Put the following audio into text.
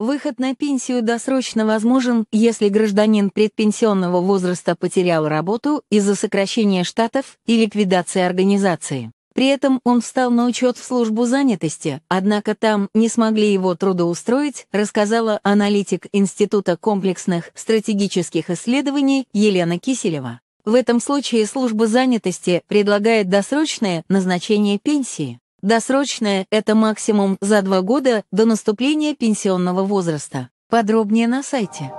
Выход на пенсию досрочно возможен, если гражданин предпенсионного возраста потерял работу из-за сокращения штатов и ликвидации организации. При этом он встал на учет в службу занятости, однако там не смогли его трудоустроить, рассказала аналитик Института комплексных стратегических исследований Елена Киселева. В этом случае служба занятости предлагает досрочное назначение пенсии. Досрочное – это максимум за два года до наступления пенсионного возраста. Подробнее на сайте.